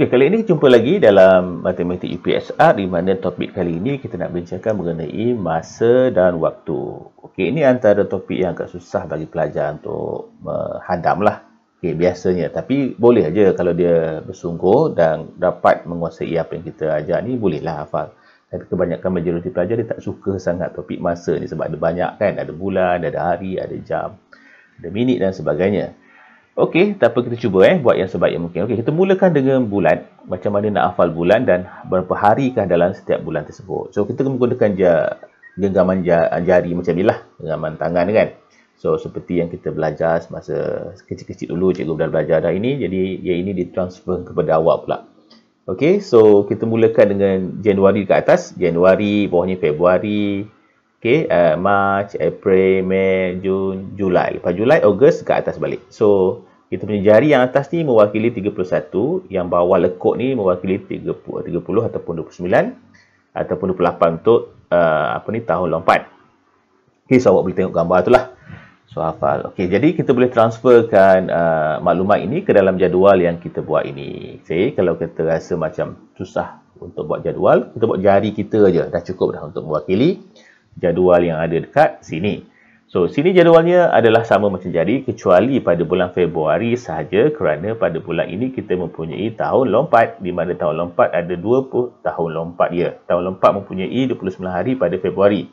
Okay, kali ini jumpa lagi dalam matematik UPSR di mana topik kali ini kita nak bincangkan mengenai masa dan waktu. Okey, ini antara topik yang agak susah bagi pelajar untuk menghadam lah. Okey, biasanya. Tapi boleh aja kalau dia bersungguh dan dapat menguasai apa yang kita ajar ni, bolehlah hafal. Tapi kebanyakan majoriti pelajar dia tak suka sangat topik masa ni sebab ada banyak kan. Ada bulan, ada hari, ada jam, ada minit dan sebagainya. Okey, tak apa kita cuba eh buat yang sebaik yang mungkin. Okey, kita mulakan dengan bulan. Macam mana nak hafal bulan dan berapa hari kah dalam setiap bulan tersebut. So, kita menggunakan ja, genggaman jari macam inilah, lah. Genggaman tangan kan. So, seperti yang kita belajar semasa kecil-kecil dulu, cikgu dah belajar dah ini. Jadi, yang ini ditransfer kepada awak pula. Okey, so kita mulakan dengan Januari ke atas. Januari, bawahnya Februari, Okay, uh, eh, March, April, May, June, Julai. Lepas Julai, Ogos ke atas balik. So, kita punya jari yang atas ni mewakili 31, yang bawah lekuk ni mewakili 30, 30 ataupun 29 ataupun 28 untuk uh, apa ni tahun lompat. Okey, so awak boleh tengok gambar lah So hafal. Okey, jadi kita boleh transferkan uh, maklumat ini ke dalam jadual yang kita buat ini. Okey, kalau kita rasa macam susah untuk buat jadual, kita buat jari kita aja dah cukup dah untuk mewakili jadual yang ada dekat sini. So sini jadualnya adalah sama macam jadi kecuali pada bulan Februari sahaja kerana pada bulan ini kita mempunyai tahun lompat di mana tahun lompat ada 20 tahun lompat ya. Tahun lompat mempunyai 29 hari pada Februari.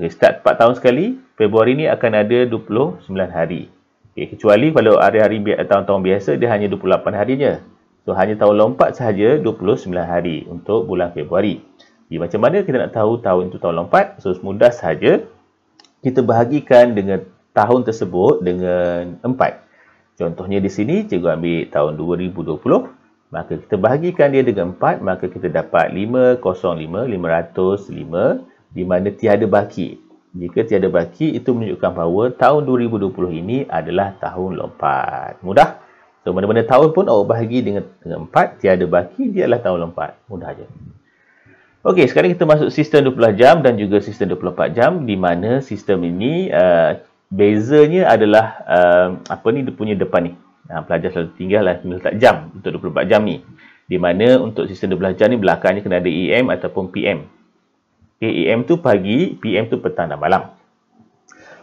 Okay, start 4 tahun sekali, Februari ini akan ada 29 hari. Okay, kecuali kalau hari-hari bi- tahun-tahun biasa dia hanya 28 harinya. So hanya tahun lompat sahaja 29 hari untuk bulan Februari. Jadi macam mana kita nak tahu tahun itu tahun lompat? So mudah sahaja kita bahagikan dengan tahun tersebut dengan 4. Contohnya di sini cikgu ambil tahun 2020, maka kita bahagikan dia dengan 4, maka kita dapat 505 505 di mana tiada baki. Jika tiada baki itu menunjukkan bahawa tahun 2020 ini adalah tahun lompat. Mudah. So, mana-mana tahun pun awak bahagi dengan, dengan 4, tiada baki, dia adalah tahun lompat. Mudah saja. Okey, sekarang kita masuk sistem 12 jam dan juga sistem 24 jam di mana sistem ini uh, bezanya adalah uh, apa ni dia punya depan ni. Ha, pelajar selalu tinggal lah letak jam untuk 24 jam ni. Di mana untuk sistem 12 jam ni belakangnya kena ada AM e ataupun PM. Okay, AM e tu pagi, PM tu petang dan malam.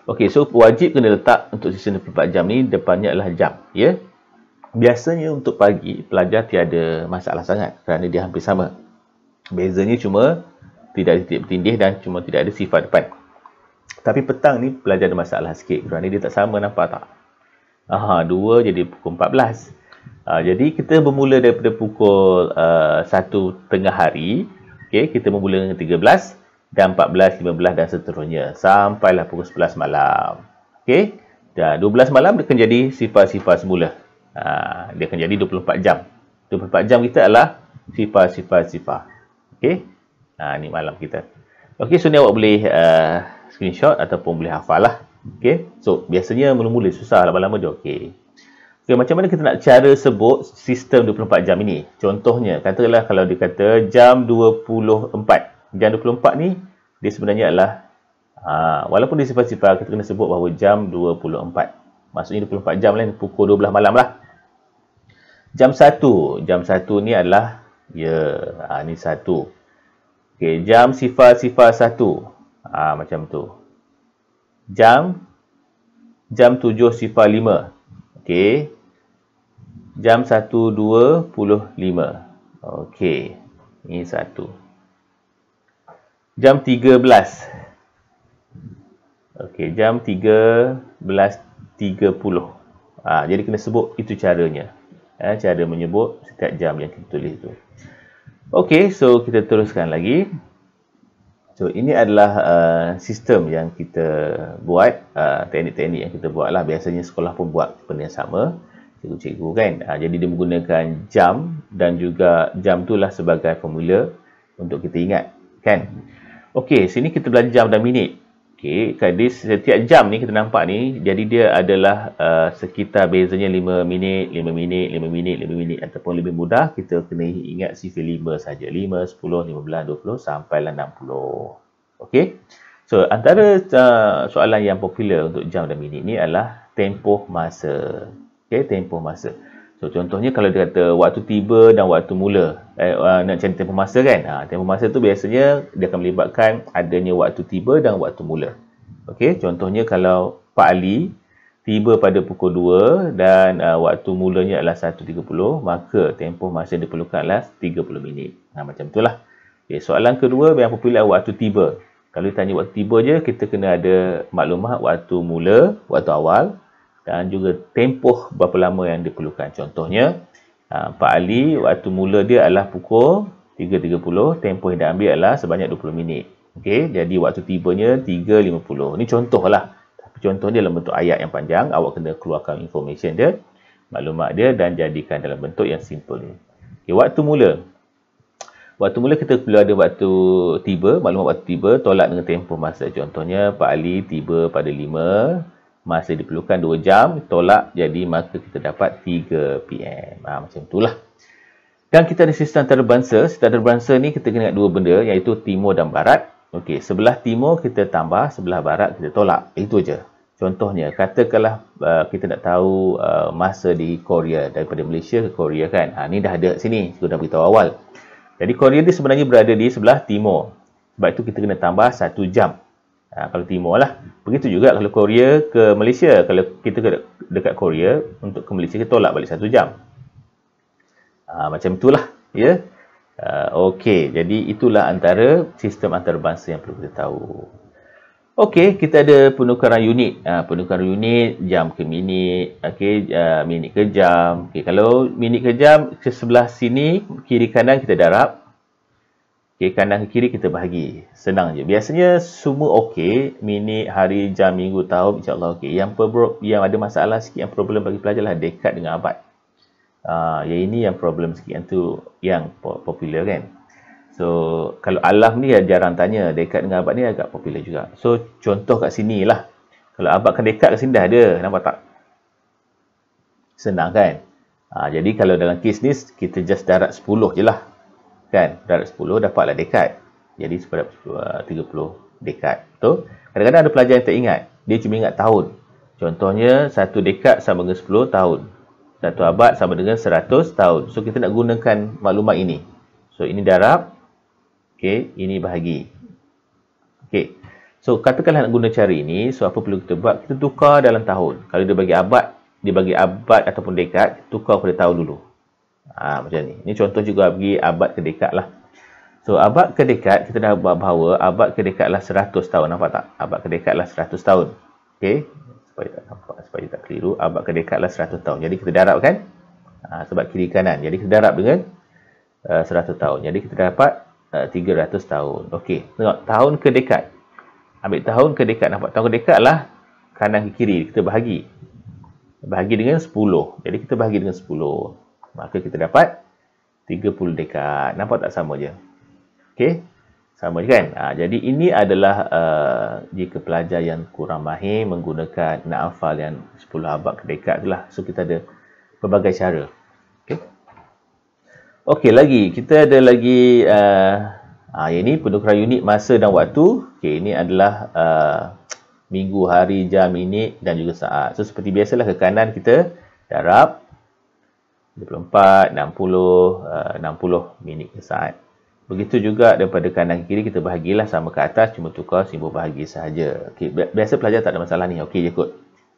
Okey, so wajib kena letak untuk sistem 24 jam ni depannya adalah jam. Ya, yeah? Biasanya untuk pagi, pelajar tiada masalah sangat kerana dia hampir sama. Bezanya cuma tidak ada titik bertindih dan cuma tidak ada sifat depan. Tapi petang ni pelajar ada masalah sikit. Kerana dia tak sama nampak tak? Aha, dua jadi pukul empat belas. Ah, jadi kita bermula daripada pukul uh, ah, 1 tengah hari. Okay, kita bermula dengan tiga belas dan empat 14, 15 dan seterusnya. Sampailah pukul sebelas malam. Okay? Dan dua belas malam dia akan jadi sifat-sifat semula. Ha, dia akan jadi dua puluh empat jam. Dua puluh empat jam kita adalah sifat-sifat-sifat. Okey. Ha, ni malam kita. Okey, so ni awak boleh uh, screenshot ataupun boleh hafal lah. Okey. So, biasanya mula-mula susah lama-lama je. Okey. Okey, macam mana kita nak cara sebut sistem 24 jam ini? Contohnya, katalah kalau dia kata jam 24. Jam 24 ni, dia sebenarnya adalah ha, walaupun dia sifat-sifat, kita kena sebut bahawa jam 24. Maksudnya 24 jam lah, pukul 12 malam lah. Jam 1. Jam 1 ni adalah Ya, ha, ni satu. Okey, jam sifar-sifar satu. Ha, macam tu. Jam, jam tujuh sifar lima. Okey. Jam satu, dua, puluh lima. Okey. ini satu. Jam tiga belas. Okey, jam tiga belas tiga puluh. Ha, jadi kena sebut itu caranya eh, cara menyebut setiap jam yang kita tulis tu ok so kita teruskan lagi so ini adalah uh, sistem yang kita buat uh, teknik-teknik uh, yang kita buat lah biasanya sekolah pun buat benda yang sama cikgu-cikgu kan ha, jadi dia menggunakan jam dan juga jam itulah sebagai formula untuk kita ingat kan ok sini kita belajar jam dan minit Okey, tadi setiap jam ni kita nampak ni, jadi dia adalah uh, sekitar bezanya 5 minit, 5 minit, 5 minit, 5 minit ataupun lebih mudah kita kena ingat sifil 5 saja. 5, 10, 15, 20 sampailah 60. Okey. So, antara uh, soalan yang popular untuk jam dan minit ni adalah tempoh masa. Okey, tempoh masa. So contohnya kalau dia kata waktu tiba dan waktu mula eh, uh, nak macam tempoh masa kan ha, tempoh masa tu biasanya dia akan melibatkan adanya waktu tiba dan waktu mula Okey, contohnya kalau Pak Ali tiba pada pukul 2 dan uh, waktu mulanya adalah 1.30 maka tempoh masa yang diperlukan adalah 30 minit ha, macam itulah okay, soalan kedua yang popular waktu tiba kalau ditanya waktu tiba je kita kena ada maklumat waktu mula, waktu awal dan juga tempoh berapa lama yang diperlukan. Contohnya, ah, Pak Ali waktu mula dia adalah pukul 3.30, tempoh yang dia ambil adalah sebanyak 20 minit. Okay, jadi waktu tibanya 3.50. Ini contohlah. Tapi contoh dia dalam bentuk ayat yang panjang, awak kena keluarkan information dia, maklumat dia dan jadikan dalam bentuk yang simple. Okay, waktu mula. Waktu mula kita perlu ada waktu tiba, maklumat waktu tiba, tolak dengan tempoh masa. Contohnya, Pak Ali tiba pada 5, masa diperlukan 2 jam tolak jadi maka kita dapat 3 pm ha, macam itulah dan kita ada sistem antarabangsa sistem antarabangsa ni kita kena ingat dua benda iaitu timur dan barat Okey, sebelah timur kita tambah, sebelah barat kita tolak. Itu aja. Contohnya, katakanlah uh, kita nak tahu uh, masa di Korea daripada Malaysia ke Korea kan. Ha, ni dah ada sini, kita dah beritahu awal. Jadi Korea ni sebenarnya berada di sebelah timur. Sebab itu kita kena tambah satu jam ha, kalau timur lah begitu juga kalau Korea ke Malaysia kalau kita ke dekat Korea untuk ke Malaysia kita tolak balik satu jam ha, macam itulah ya ha, okey jadi itulah antara sistem antarabangsa yang perlu kita tahu Okey, kita ada penukaran unit. Ha, penukaran unit, jam ke minit. okay, uh, minit ke jam. Okey, kalau minit ke jam, ke sebelah sini, kiri kanan kita darab. Okay, kanan ke kiri kita bahagi. Senang je. Biasanya semua okey. Minit, hari, jam, minggu, tahun. InsyaAllah okey. Yang, perbro- yang ada masalah sikit, yang problem bagi pelajar lah dekat dengan abad. Uh, ah, yang ini yang problem sikit. Yang tu yang popular kan. So, kalau alam ni jarang tanya. Dekat dengan abad ni agak popular juga. So, contoh kat sini lah. Kalau abad kan dekat kat sini dah ada. Nampak tak? Senang kan? Uh, jadi, kalau dalam kes ni, kita just darat 10 je lah kan darab 10 dapatlah dekad jadi sebab 30 dekad betul kadang-kadang ada pelajar yang tak ingat dia cuma ingat tahun contohnya satu dekad sama dengan 10 tahun satu abad sama dengan 100 tahun so kita nak gunakan maklumat ini so ini darab okay ini bahagi okay so katakanlah nak guna cara ini so apa perlu kita buat kita tukar dalam tahun kalau dia bagi abad dia bagi abad ataupun dekad tukar pada tahun dulu Ha, macam ni. Ni contoh juga bagi abad kedekat lah. So, abad kedekat, kita dah buat bahawa abad kedekat lah 100 tahun. Nampak tak? Abad kedekat lah 100 tahun. Okay? Supaya tak nampak, supaya tak keliru. Abad kedekat lah 100 tahun. Jadi, kita darab kan? Ha, sebab kiri kanan. Jadi, kita darab dengan uh, 100 tahun. Jadi, kita dapat uh, 300 tahun. Okay. Tengok, tahun kedekat. Ambil tahun kedekat. Nampak? Tahun kedekat lah kanan ke kiri. Kita bahagi. Bahagi dengan 10. Jadi, kita bahagi dengan 10 maka kita dapat 30 dekad. Nampak tak sama je? Okay, Sama je kan? Ha, jadi ini adalah uh, jika pelajar yang kurang mahir menggunakan nak hafal yang 10 abad ke dekad tu lah. So kita ada pelbagai cara. Okay. Okay lagi. Kita ada lagi uh, ha, yang ini penukaran unit masa dan waktu. Okay, ini adalah uh, minggu, hari, jam, minit dan juga saat. So seperti biasalah ke kanan kita darab 24, 60, 60 minit ke saat. Begitu juga daripada kanan ke kiri kita bahagilah sama ke atas cuma tukar simbol bahagi sahaja. Okey, biasa pelajar tak ada masalah ni. Okey je kot.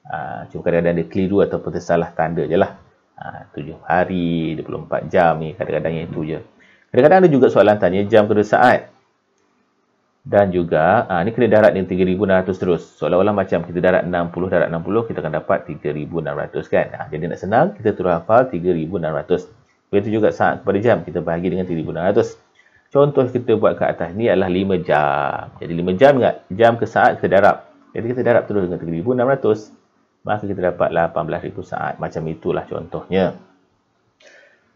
Ah, cuma kadang-kadang ada keliru ataupun tersalah tanda je lah. 7 ah, hari, 24 jam ni kadang-kadang yang itu je. Kadang-kadang ada juga soalan tanya jam ke saat dan juga ha, ah, ni kena darat dengan 3600 terus seolah-olah macam kita darat 60 darat 60 kita akan dapat 3600 kan ha, jadi nak senang kita turun hafal 3600 begitu juga saat kepada jam kita bahagi dengan 3600 contoh kita buat ke atas ni adalah 5 jam jadi 5 jam ingat jam ke saat kita darab jadi kita darab terus dengan 3600 maka kita dapat 18000 saat macam itulah contohnya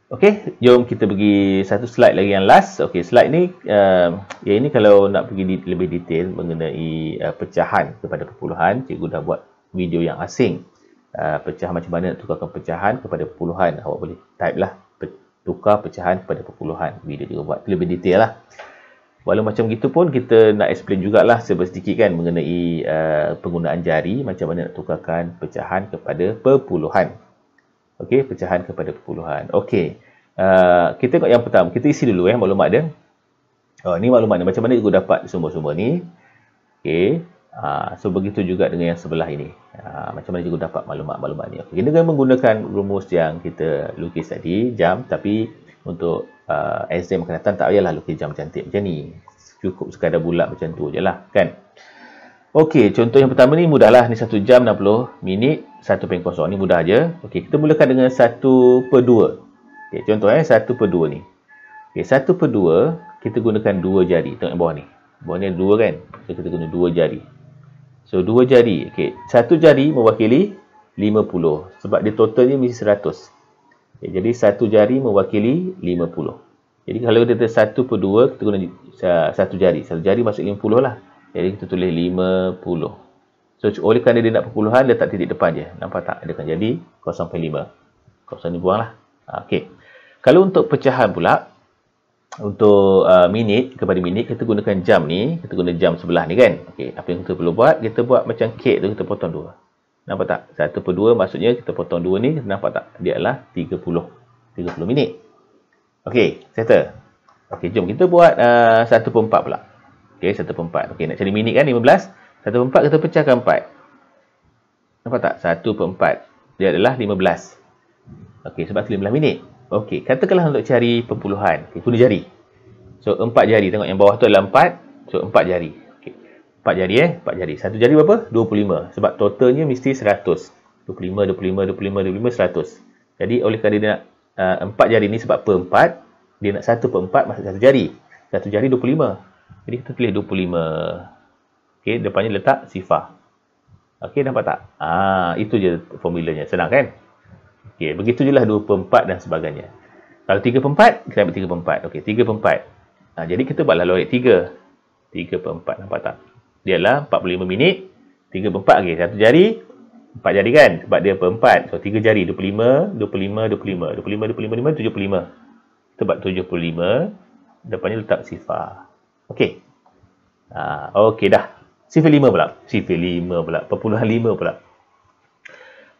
Okey, jom kita pergi satu slide lagi yang last. Okey, slide ni uh, ya ini kalau nak pergi di, lebih detail mengenai uh, pecahan kepada perpuluhan, cikgu dah buat video yang asing. Uh, pecahan macam mana nak tukarkan pecahan kepada perpuluhan. Awak boleh type lah pe, tukar pecahan kepada perpuluhan. Video dia buat lebih detail lah. Walau macam gitu pun kita nak explain jugalah sedikit kan mengenai uh, penggunaan jari macam mana nak tukarkan pecahan kepada perpuluhan. Okey, pecahan kepada puluhan. Okey. Uh, kita tengok yang pertama. Kita isi dulu eh maklumat dia. Oh, ni maklumat dia. Macam mana cikgu dapat sumber-sumber ni? Okey. Uh, so begitu juga dengan yang sebelah ini. Uh, macam mana cikgu dapat maklumat-maklumat ni? Okay. Kita dengan menggunakan rumus yang kita lukis tadi, jam tapi untuk uh, exam akan tak payahlah lukis jam cantik macam ni. Cukup sekadar bulat macam tu je lah, kan? Okey, contoh yang pertama ni mudahlah. Ni 1 jam 60 minit 1.0. Ni mudah je. Okey, kita mulakan dengan 1 per 2. Okey, contoh eh 1 per 2 ni. Okey, 1 per 2 kita gunakan 2 jari. Tengok yang bawah ni. Bawah ni 2 kan? So, kita guna 2 jari. So, 2 jari. Okey, 1 jari mewakili 50. Sebab dia total dia mesti 100. Okay, jadi, 1 jari mewakili 50. Jadi, kalau kita 1 per 2, kita guna 1 ah, jari. 1 jari masuk 50 lah. Jadi kita tulis 50. So oleh kerana dia nak perpuluhan, dia tak titik depan je. Nampak tak? Dia akan jadi 0.5. Kosong ni buanglah. Ha, okey. Kalau untuk pecahan pula, untuk uh, minit, kepada minit, kita gunakan jam ni. Kita guna jam sebelah ni kan. Okey. Apa yang kita perlu buat, kita buat macam kek tu, kita potong dua. Nampak tak? Satu per dua maksudnya kita potong dua ni, nampak tak? Dia adalah 30. 30 minit. Okey. Settle. Okey, jom kita buat uh, 1 per 4 pula. Okey, 1 per 4. Okey, nak cari minit kan 15? 1 per 4 kita pecahkan 4. Nampak tak? 1 per Dia adalah 15. Okey, sebab tu 15 minit. Okey, katakanlah untuk cari perpuluhan. Okey, puluh jari. So, 4 jari. Tengok yang bawah tu adalah 4. So, 4 jari. Okey, 4 jari eh. 4 jari. 1 jari berapa? 25. Sebab totalnya mesti 100. 25, 25, 25, 25, 100. Jadi, oleh kerana dia nak uh, 4 jari ni sebab per 4, dia nak 1 per 4 maksud 1 jari. 1 jari 25. Jadi kita tulis 25. Okey, depannya letak sifar. Okey, nampak tak? Ah, itu je formulanya. Senang kan? Okey, begitu je lah 24 dan sebagainya. Kalau 34, kita ambil 34. Okey, 34. Ah, jadi kita buatlah logik 3. 34, nampak tak? Dia lah 45 minit. 34 lagi. Okay, satu jari. 4 jari kan? Sebab dia 4. So, 3 jari. 25, 25, 25. 25, 25, 25, 75. Kita buat 75. Depannya letak sifar. Okey. Ah, okey dah. Sifir 5 pula. Sifir 5 pula. Perpuluhan 5 pula.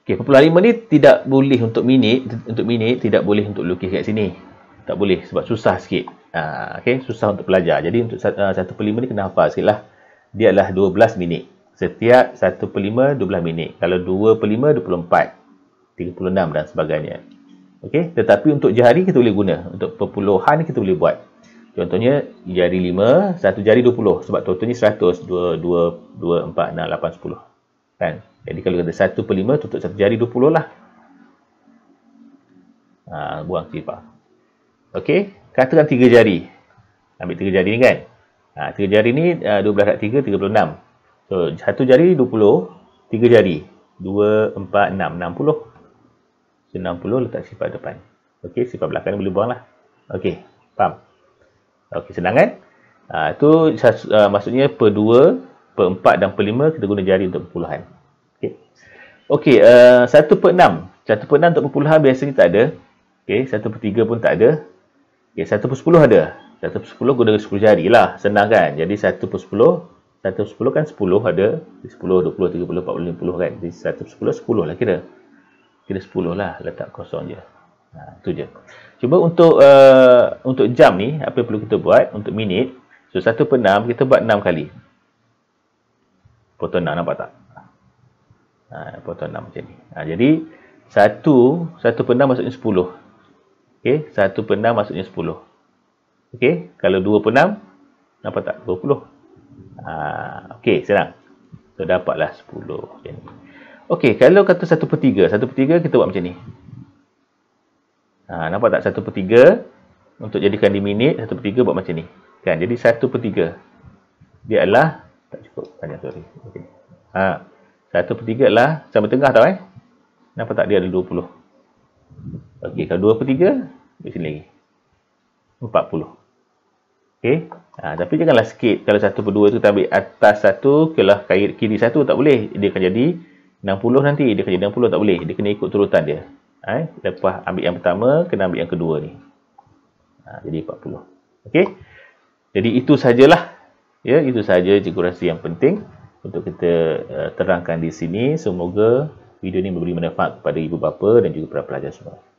Okey, perpuluhan 5 ni tidak boleh untuk minit, untuk minit tidak boleh untuk lukis kat sini. Tak boleh sebab susah sikit. Ah, okey, susah untuk pelajar. Jadi untuk 1 ha, per 5 ni kena hafal sikitlah. Dia adalah 12 minit. Setiap 1 per 5, 12 minit. Kalau 2 per 5, 24. 36 dan sebagainya. Okey, tetapi untuk jari kita boleh guna. Untuk perpuluhan kita boleh buat. Contohnya, jari 5, satu jari 20. Sebab total ni 100. 2, 2, 2, 4, 6, 8, 10. Kan? Jadi kalau kata 1 per 5, tutup satu jari 20 lah. Ha, buang tiba. Okey, katakan tiga jari. Ambil tiga jari ni kan? Ha, 3 jari ni 12 ha, kat 3, 36. So, satu jari 20, tiga jari. 2, 4, 6, 60. So, 60 letak sifat depan. Okey, sifat belakang ni boleh buang lah. Okey, faham? Okey, senang kan? uh, ah, tu uh, ah, maksudnya per 2, per 4 dan per 5 kita guna jari untuk perpuluhan. Okey. Okey, uh, ah, 1 per 6. 1 per 6 untuk perpuluhan biasanya tak ada. Okey, 1 per 3 pun tak ada. Okey, 1 per 10 ada. 1 per 10 guna 10 jari lah. Senang kan? Jadi 1 per 10, 1 per 10 kan 10 ada. 10, 20, 30, 40, 50 kan? Jadi 1 per 10, 10 lah kira. Kira 10 lah. Letak kosong je. Ha, tu je cuba untuk uh, untuk jam ni apa perlu kita buat untuk minit so 1 per 6 kita buat 6 kali potong 6 nampak tak ha, potong 6 macam ni ha, jadi 1 1 per 6 maksudnya 10 ok 1 per 6 maksudnya 10 ok kalau 2 per 6 nampak tak 20 ha, ok senang so dapatlah 10 macam ni ok kalau kata 1 per 3 1 per 3 kita buat macam ni Ha, nampak tak 1 per 3 untuk jadikan diminit minit 1 per 3 buat macam ni. Kan? Jadi 1 per 3 dia adalah tak cukup tanya sorry. Okay. Ha, 1 per 3 adalah sama tengah tau eh. Nampak tak dia ada 20. Okey kalau 2 per 3 di sini lagi. 40. Okey. Ha, tapi janganlah sikit kalau 1 per 2 tu kita ambil atas 1 kalau kait kiri 1 tak boleh. Dia akan jadi 60 nanti. Dia akan jadi 60 tak boleh. Dia kena ikut turutan dia eh, lepas ambil yang pertama kena ambil yang kedua ni ha, jadi 40 okey jadi itu sajalah ya itu saja cikgu rasa yang penting untuk kita uh, terangkan di sini semoga video ini memberi manfaat kepada ibu bapa dan juga para pelajar semua